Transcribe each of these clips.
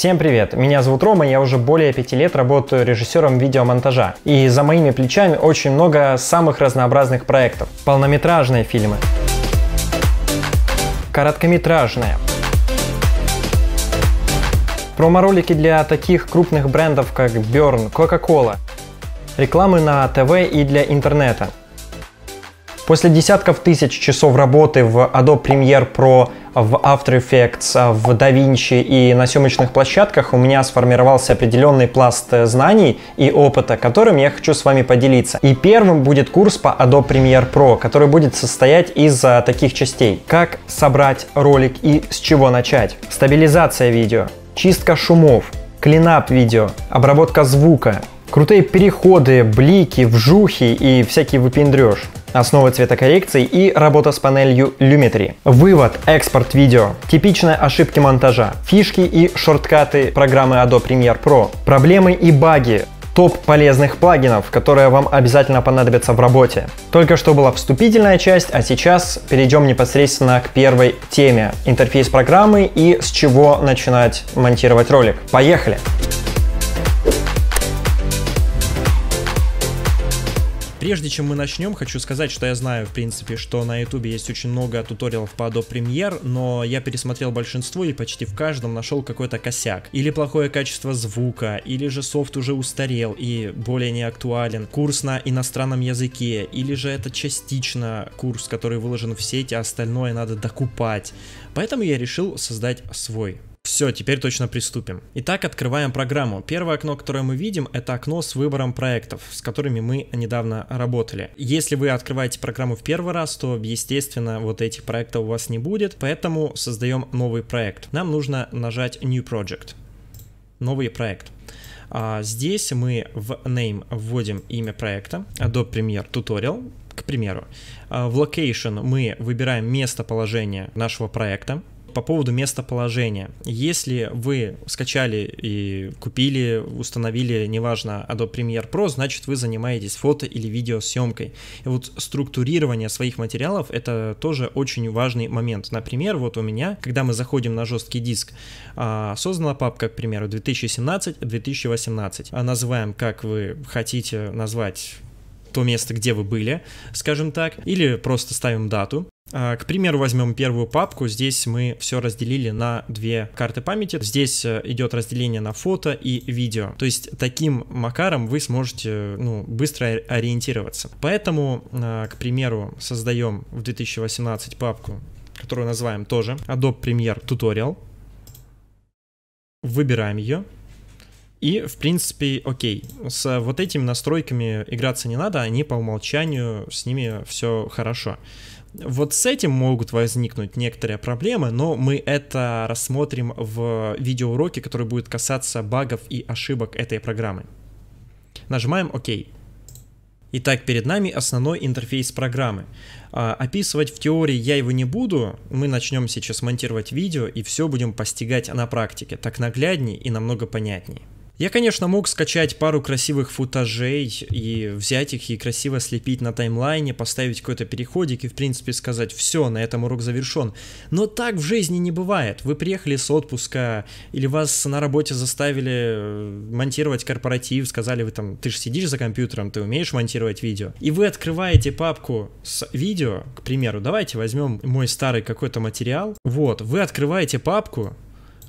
Всем привет! Меня зовут Рома, я уже более пяти лет работаю режиссером видеомонтажа. И за моими плечами очень много самых разнообразных проектов. Полнометражные фильмы, короткометражные, промо-ролики для таких крупных брендов, как Burn, Coca-Cola, рекламы на ТВ и для интернета – После десятков тысяч часов работы в Adobe Premiere Pro, в After Effects, в DaVinci и на съемочных площадках у меня сформировался определенный пласт э, знаний и опыта, которым я хочу с вами поделиться. И первым будет курс по Adobe Premiere Pro, который будет состоять из э, таких частей. Как собрать ролик и с чего начать. Стабилизация видео, чистка шумов, клинап видео, обработка звука, Крутые переходы, блики, вжухи и всякий выпендреж. Основы цветокоррекции и работа с панелью Lumetri. Вывод. Экспорт видео. Типичные ошибки монтажа. Фишки и шорткаты программы Adobe Premiere Pro. Проблемы и баги топ полезных плагинов, которые вам обязательно понадобятся в работе. Только что была вступительная часть, а сейчас перейдем непосредственно к первой теме – интерфейс программы и с чего начинать монтировать ролик. Поехали! Поехали! Прежде чем мы начнем, хочу сказать, что я знаю, в принципе, что на YouTube есть очень много туториалов по Adobe Premiere, но я пересмотрел большинство и почти в каждом нашел какой-то косяк. Или плохое качество звука, или же софт уже устарел и более не актуален. Курс на иностранном языке, или же это частично курс, который выложен в сети, а остальное надо докупать. Поэтому я решил создать свой все, теперь точно приступим. Итак, открываем программу. Первое окно, которое мы видим, это окно с выбором проектов, с которыми мы недавно работали. Если вы открываете программу в первый раз, то, естественно, вот этих проектов у вас не будет, поэтому создаем новый проект. Нам нужно нажать New Project. Новый проект. А здесь мы в name вводим имя проекта Adobe Premiere Tutorial, к примеру. А, в location мы выбираем местоположение нашего проекта по поводу местоположения. Если вы скачали и купили, установили, неважно, Adobe Premiere Pro, значит вы занимаетесь фото или видеосъемкой. И вот структурирование своих материалов — это тоже очень важный момент. Например, вот у меня, когда мы заходим на жесткий диск, а, создана папка, к примеру, 2017-2018. А называем, как вы хотите назвать то место, где вы были, скажем так, или просто ставим дату. Э, к примеру, возьмем первую папку. Здесь мы все разделили на две карты памяти. Здесь э, идет разделение на фото и видео. То есть таким макаром вы сможете ну, быстро ориентироваться. Поэтому, э, к примеру, создаем в 2018 папку, которую называем тоже Adobe Premiere Tutorial. Выбираем ее. И, в принципе, окей, с вот этими настройками играться не надо, они по умолчанию, с ними все хорошо. Вот с этим могут возникнуть некоторые проблемы, но мы это рассмотрим в видеоуроке, который будет касаться багов и ошибок этой программы. Нажимаем ОК. Итак, перед нами основной интерфейс программы. А, описывать в теории я его не буду, мы начнем сейчас монтировать видео и все будем постигать на практике, так нагляднее и намного понятнее. Я, конечно, мог скачать пару красивых футажей и взять их и красиво слепить на таймлайне, поставить какой-то переходик и, в принципе, сказать «все, на этом урок завершен». Но так в жизни не бывает. Вы приехали с отпуска или вас на работе заставили э, монтировать корпоратив, сказали вы там «ты же сидишь за компьютером, ты умеешь монтировать видео». И вы открываете папку с видео, к примеру, давайте возьмем мой старый какой-то материал, вот, вы открываете папку,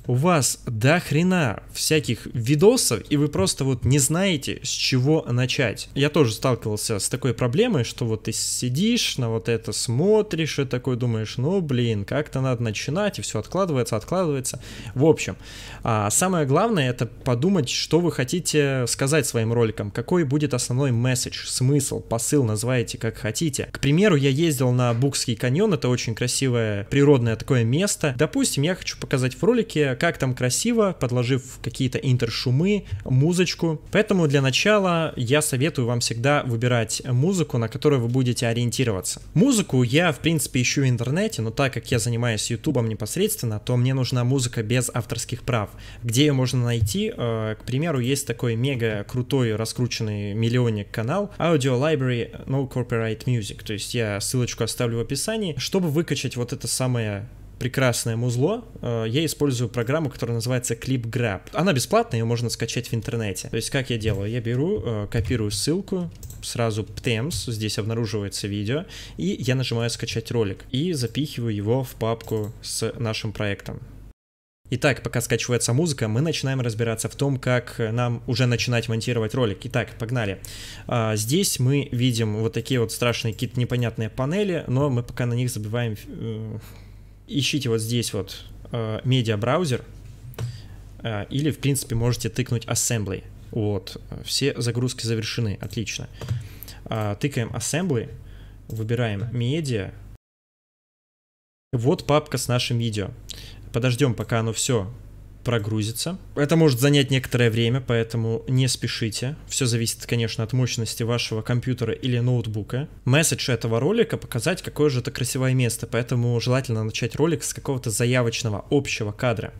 у вас до хрена всяких видосов, и вы просто вот не знаете, с чего начать. Я тоже сталкивался с такой проблемой, что вот ты сидишь на вот это, смотришь и такой думаешь, ну блин, как-то надо начинать, и все откладывается, откладывается. В общем, а, самое главное это подумать, что вы хотите сказать своим роликом, какой будет основной месседж, смысл, посыл, называйте как хотите. К примеру, я ездил на Букский каньон, это очень красивое природное такое место. Допустим, я хочу показать в ролике, Э, как там красиво, подложив какие-то интершумы, музычку. Поэтому для начала я советую вам всегда выбирать музыку, на которую вы будете ориентироваться. Музыку я, в принципе, ищу в интернете, но так как я занимаюсь ютубом непосредственно, то мне нужна музыка без авторских прав. Где ее можно найти? Э, к примеру, есть такой мега крутой раскрученный миллионник канал Audio Library No Copyright Music. То есть я ссылочку оставлю в описании, чтобы выкачать вот это самое прекрасное музло, э, я использую программу, которая называется Clip Grab. Она бесплатная, ее можно скачать в интернете. То есть как я делаю? Я беру, э, копирую ссылку, сразу PTEMS, здесь обнаруживается видео, и я нажимаю скачать ролик и запихиваю его в папку с нашим проектом. Итак, пока скачивается музыка, мы начинаем разбираться в том, как нам уже начинать монтировать ролик. Итак, погнали. А, здесь мы видим вот такие вот страшные какие-то непонятные панели, но мы пока на них забиваем э, ищите вот здесь вот э, медиа-браузер, э, или, в принципе, можете тыкнуть Assembly. Вот, все загрузки завершены, отлично. Э, тыкаем Assembly, выбираем медиа. Вот папка с нашим видео. Подождем, пока оно все прогрузится. Это может занять некоторое время, поэтому не спешите. Все зависит, конечно, от мощности вашего компьютера или ноутбука. Месседж этого ролика — показать, какое же это красивое место, поэтому желательно начать ролик с какого-то заявочного общего кадра.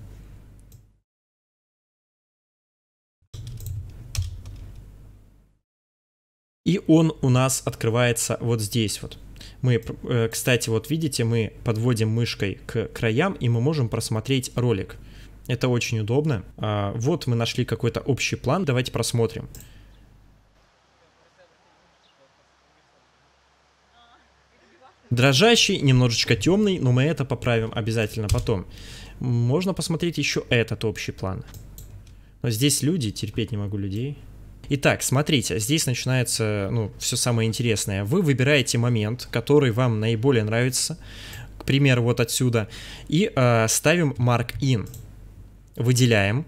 И он у нас открывается вот здесь вот. Мы, э, кстати, вот видите, мы подводим мышкой к краям, и мы можем просмотреть ролик. Это очень удобно. А, вот мы нашли какой-то общий план, давайте просмотрим. Дрожащий, немножечко темный, но мы это поправим обязательно потом. Можно посмотреть еще этот общий план. Но здесь люди, терпеть не могу людей. Итак, смотрите, здесь начинается ну, все самое интересное. Вы выбираете момент, который вам наиболее нравится, к примеру, вот отсюда, и э, ставим mark in выделяем,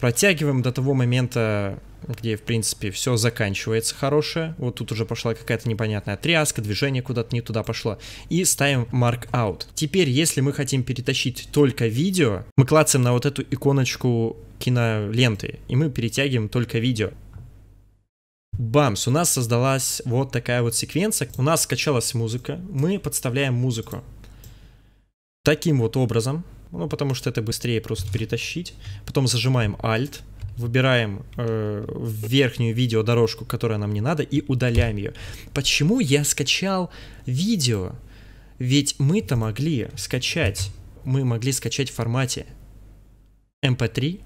протягиваем до того момента, где, в принципе, все заканчивается хорошее. Вот тут уже пошла какая-то непонятная тряска, движение куда-то не туда пошло. И ставим mark out. Теперь, если мы хотим перетащить только видео, мы клацаем на вот эту иконочку киноленты, и мы перетягиваем только видео. Бамс, у нас создалась вот такая вот секвенция. У нас скачалась музыка, мы подставляем музыку. Таким вот образом ну потому что это быстрее просто перетащить. Потом зажимаем Alt, выбираем э, верхнюю видеодорожку, которая нам не надо, и удаляем ее. Почему я скачал видео? Ведь мы-то могли скачать, мы могли скачать в формате MP3, эм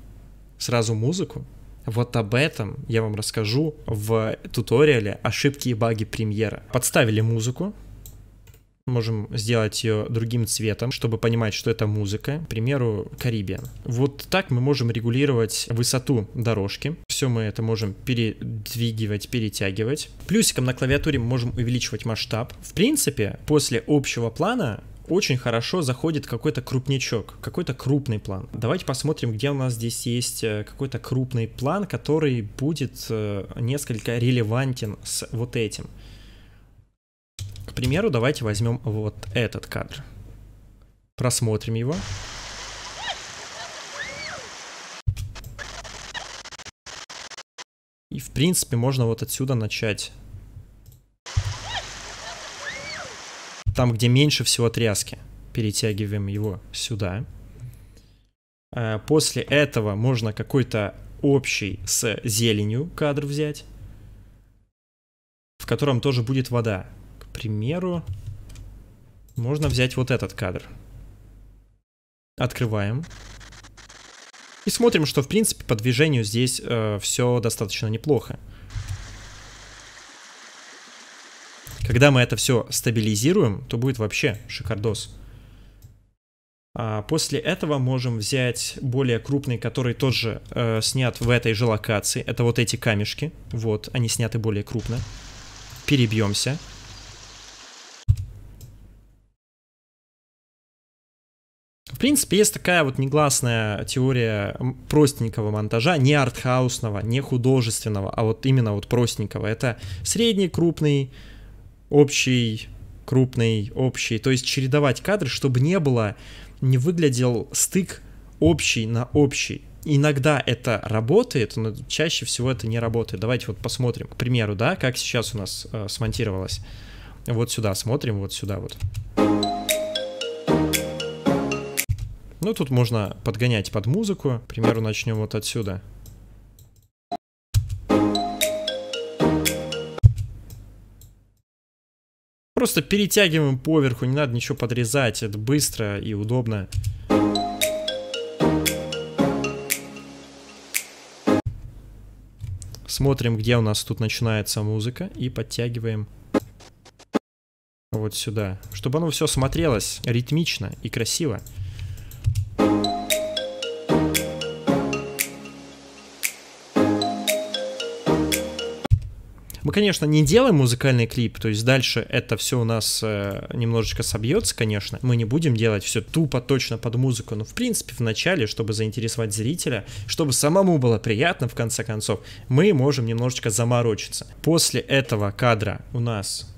сразу музыку. Вот об этом я вам расскажу в туториале «Ошибки и баги премьера». Подставили музыку, Можем сделать ее другим цветом, чтобы понимать, что это музыка. К примеру, Карибия. Вот так мы можем регулировать высоту дорожки. Все мы это можем передвигивать, перетягивать. Плюсиком на клавиатуре мы можем увеличивать масштаб. В принципе, после общего плана очень хорошо заходит какой-то крупнячок, какой-то крупный план. Давайте посмотрим, где у нас здесь есть э, какой-то крупный план, который будет э, несколько релевантен с вот этим. К примеру, давайте возьмем вот этот кадр. Просмотрим его. И, в принципе, можно вот отсюда начать. Там, где меньше всего тряски. Перетягиваем его сюда. Э, после этого можно какой-то общий с зеленью кадр взять, в котором тоже будет вода примеру, можно взять вот этот кадр. Открываем. И смотрим, что в принципе по движению здесь э, все достаточно неплохо. Когда мы это все стабилизируем, то будет вообще шикардос. А после этого можем взять более крупный, который тоже э, снят в этой же локации. Это вот эти камешки. Вот, они сняты более крупно. Перебьемся. В принципе, есть такая вот негласная теория простенького монтажа, не артхаусного, не художественного, а вот именно вот простенького. Это средний, крупный, общий, крупный, общий. То есть чередовать кадры, чтобы не было, не выглядел стык общий на общий. Иногда это работает, но чаще всего это не работает. Давайте вот посмотрим, к примеру, да, как сейчас у нас э, смонтировалось. Вот сюда смотрим, вот сюда вот. Ну, тут можно подгонять под музыку. К примеру, начнем вот отсюда. Просто перетягиваем поверху, не надо ничего подрезать, это быстро и удобно. Смотрим, где у нас тут начинается музыка и подтягиваем вот сюда, чтобы оно все смотрелось ритмично и красиво. Мы, конечно, не делаем музыкальный клип, то есть дальше это все у нас э, немножечко собьется, конечно. Мы не будем делать все тупо, точно под музыку, но в принципе в начале, чтобы заинтересовать зрителя, чтобы самому было приятно в конце концов, мы можем немножечко заморочиться. После этого кадра у нас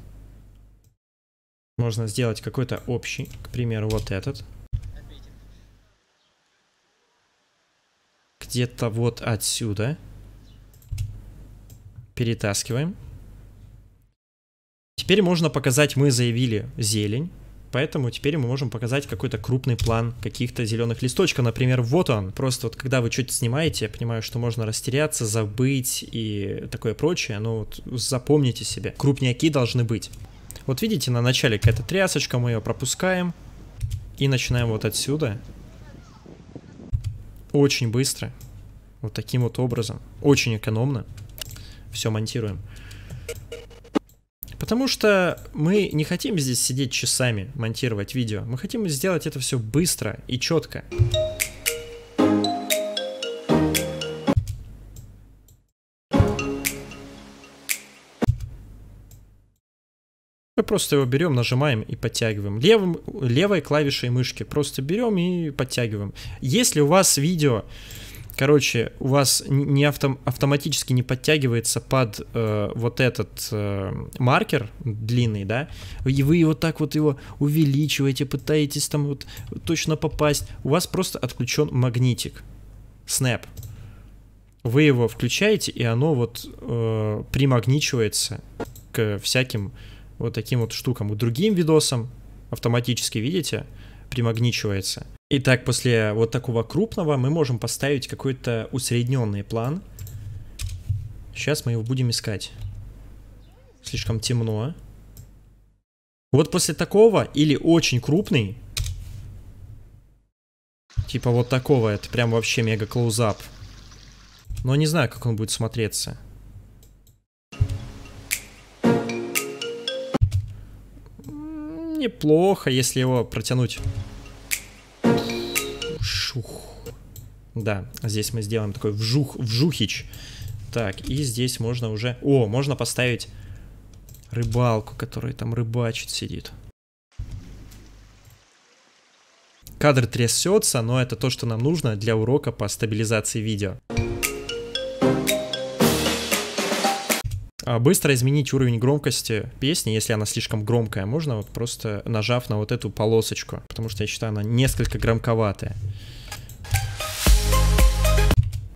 можно сделать какой-то общий, к примеру, вот этот. Где-то вот отсюда. Перетаскиваем. Теперь можно показать, мы заявили зелень, поэтому теперь мы можем показать какой-то крупный план каких-то зеленых листочков. Например, вот он. Просто вот когда вы что-то снимаете, я понимаю, что можно растеряться, забыть и такое прочее, но вот запомните себе, крупняки должны быть. Вот видите, на начале какая-то трясочка, мы ее пропускаем и начинаем вот отсюда. Очень быстро. Вот таким вот образом. Очень экономно все монтируем. Потому что мы не хотим здесь сидеть часами, монтировать видео. Мы хотим сделать это все быстро и четко. Мы просто его берем, нажимаем и подтягиваем. Левым, левой клавишей мышки просто берем и подтягиваем. Если у вас видео Короче, у вас не авто, автоматически не подтягивается под э, вот этот э, маркер длинный, да, и вы его так вот его увеличиваете, пытаетесь там вот точно попасть. У вас просто отключен магнитик. Снэп. Вы его включаете, и оно вот э, примагничивается к всяким вот таким вот штукам. К другим видосам автоматически, видите, примагничивается. Итак, после вот такого крупного мы можем поставить какой-то усредненный план. Сейчас мы его будем искать. Слишком темно. Вот после такого или очень крупный, типа вот такого, это прям вообще мега клоузап. Но не знаю, как он будет смотреться. Неплохо, если его протянуть. Вжух. Да, здесь мы сделаем такой вжух, вжухич. Так, и здесь можно уже... О, можно поставить рыбалку, которая там рыбачит, сидит. Кадр трясется, но это то, что нам нужно для урока по стабилизации видео. А быстро изменить уровень громкости песни, если она слишком громкая, можно вот просто нажав на вот эту полосочку, потому что я считаю, она несколько громковатая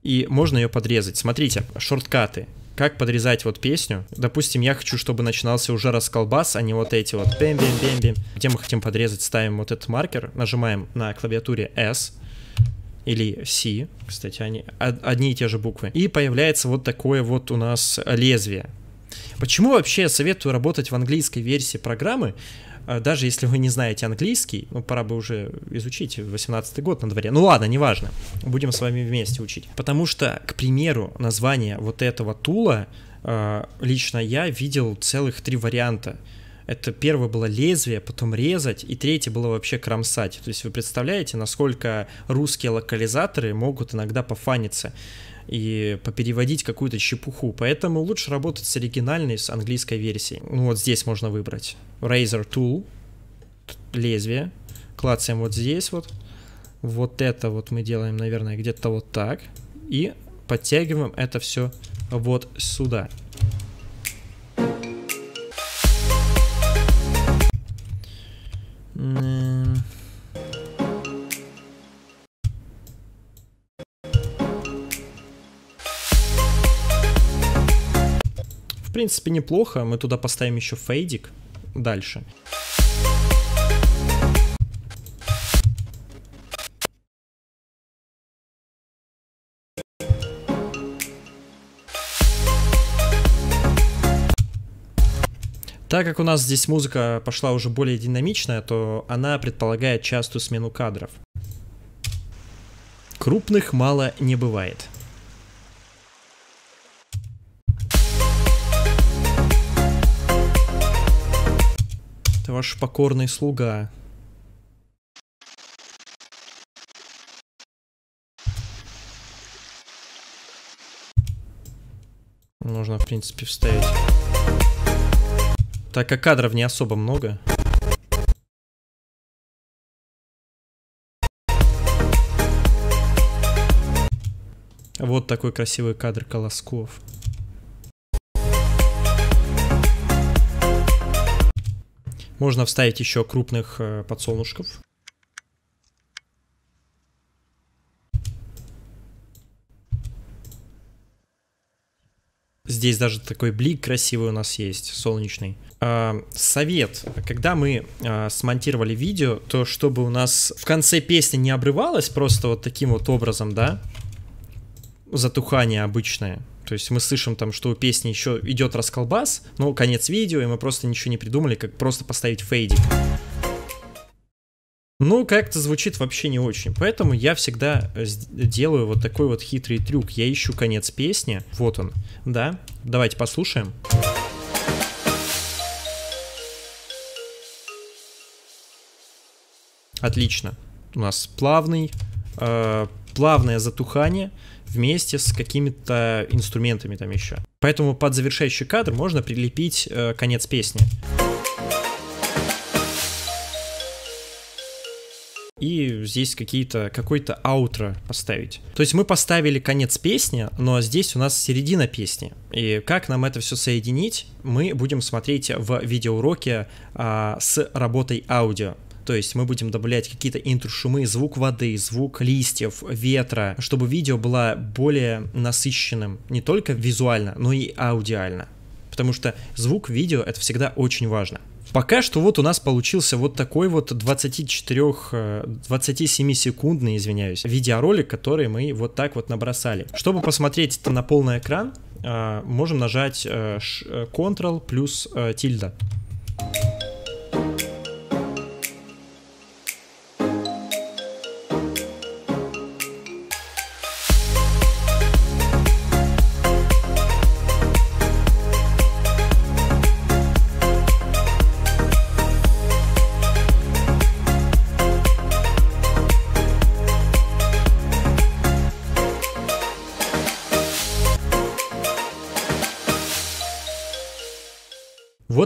и можно ее подрезать. Смотрите, шорткаты. Как подрезать вот песню? Допустим, я хочу, чтобы начинался уже расколбас, а не вот эти вот бэм-бэм-бэм-бэм. Где мы хотим подрезать, ставим вот этот маркер, нажимаем на клавиатуре S, или C, кстати, они одни и те же буквы. И появляется вот такое вот у нас лезвие. Почему вообще советую работать в английской версии программы? А, даже если вы не знаете английский, ну, пора бы уже изучить, 18-й год на дворе. Ну ладно, неважно, будем с вами вместе учить. Потому что, к примеру, название вот этого тула а, лично я видел целых три варианта. Это первое было лезвие, потом резать, и третье было вообще кромсать. То есть вы представляете, насколько русские локализаторы могут иногда пофаниться и попереводить какую-то чепуху. Поэтому лучше работать с оригинальной, с английской версией. Ну вот здесь можно выбрать Razer Tool, лезвие, клацаем вот здесь вот, вот это вот мы делаем, наверное, где-то вот так, и подтягиваем это все вот сюда. принципе, неплохо. Мы туда поставим еще фейдик дальше. Так как у нас здесь музыка пошла уже более динамичная, то она предполагает частую смену кадров. Крупных мало не бывает. Это ваш покорный слуга. Нужно, в принципе, вставить. Так как кадров не особо много. Вот такой красивый кадр Колосков. Можно вставить еще крупных э, подсолнушков. Здесь даже такой блик красивый у нас есть, солнечный. А, совет. Когда мы а, смонтировали видео, то чтобы у нас в конце песни не обрывалось просто вот таким вот образом, да, затухание обычное, то есть мы слышим там, что у песни еще идет расколбас, но конец видео, и мы просто ничего не придумали, как просто поставить фейдик. Ну, как-то звучит вообще не очень. Поэтому я всегда э, делаю вот такой вот хитрый трюк. Я ищу конец песни. Вот он. Да, давайте послушаем. Отлично. У нас плавный, э, плавное затухание вместе с какими-то инструментами там еще. Поэтому под завершающий кадр можно прилепить э, конец песни. и здесь какие-то, какой-то аутро поставить. То есть мы поставили конец песни, но здесь у нас середина песни. И как нам это все соединить, мы будем смотреть в видеоуроке а, с работой аудио. То есть мы будем добавлять какие-то интро звук воды, звук листьев, ветра, чтобы видео было более насыщенным не только визуально, но и аудиально. Потому что звук видео это всегда очень важно. Пока что вот у нас получился вот такой вот 24, 27 секундный, извиняюсь, видеоролик, который мы вот так вот набросали. Чтобы посмотреть это на полный экран, э, можем нажать э, э, Ctrl плюс тильда.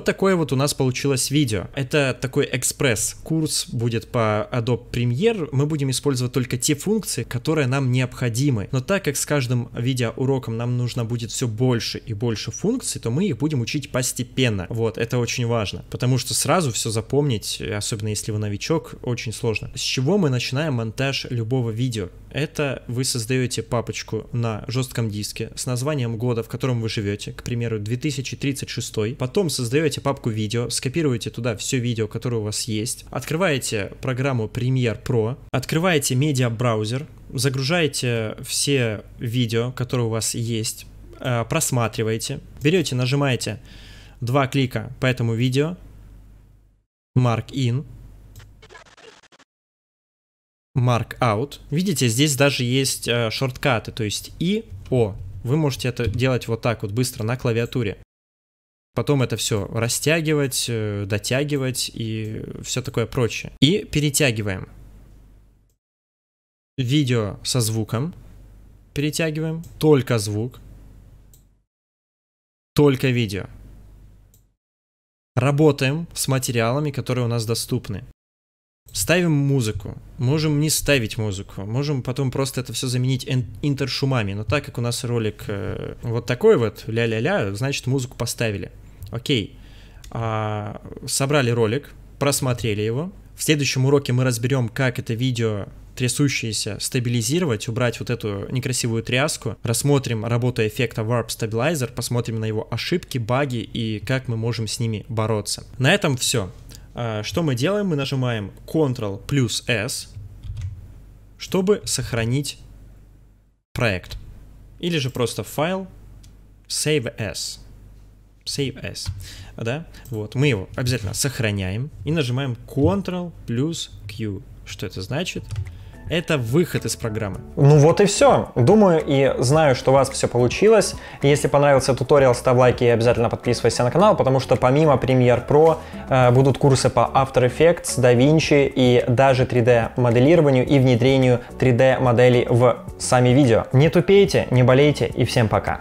такое вот у нас получилось видео. Это такой экспресс-курс будет по Adobe Premiere. Мы будем использовать только те функции, которые нам необходимы. Но так как с каждым видеоуроком нам нужно будет все больше и больше функций, то мы их будем учить постепенно. Вот, это очень важно, потому что сразу все запомнить, особенно если вы новичок, очень сложно. С чего мы начинаем монтаж любого видео? это вы создаете папочку на жестком диске с названием года, в котором вы живете, к примеру, 2036, потом создаете папку видео, скопируете туда все видео, которое у вас есть, открываете программу Premiere Pro, открываете медиа-браузер, загружаете все видео, которые у вас есть, э, просматриваете, берете, нажимаете два клика по этому видео, Mark In, markout. Видите, здесь даже есть э, шорткаты, то есть и, о. Вы можете это делать вот так вот быстро на клавиатуре. Потом это все растягивать, э, дотягивать и все такое прочее. И перетягиваем. Видео со звуком перетягиваем, только звук, только видео. Работаем с материалами, которые у нас доступны. Ставим музыку, можем не ставить музыку, можем потом просто это все заменить интершумами, но так как у нас ролик э, вот такой вот, ля-ля-ля, значит музыку поставили. Окей, а, собрали ролик, просмотрели его. В следующем уроке мы разберем, как это видео трясущееся стабилизировать, убрать вот эту некрасивую тряску, рассмотрим работу эффекта Warp Stabilizer, посмотрим на его ошибки, баги и как мы можем с ними бороться. На этом все. Э, что мы делаем? Мы нажимаем Ctrl плюс S, чтобы сохранить проект. Или же просто файл save as. Save as. Да? Вот. Мы его обязательно сохраняем и нажимаем Ctrl плюс Q. Что это значит? это выход из программы. Ну вот и все. Думаю и знаю, что у вас все получилось. Если понравился туториал, ставь лайки и обязательно подписывайся на канал, потому что помимо Premiere Pro э, будут курсы по After Effects, DaVinci и даже 3D-моделированию и внедрению 3D-моделей в сами видео. Не тупейте, не болейте и всем пока.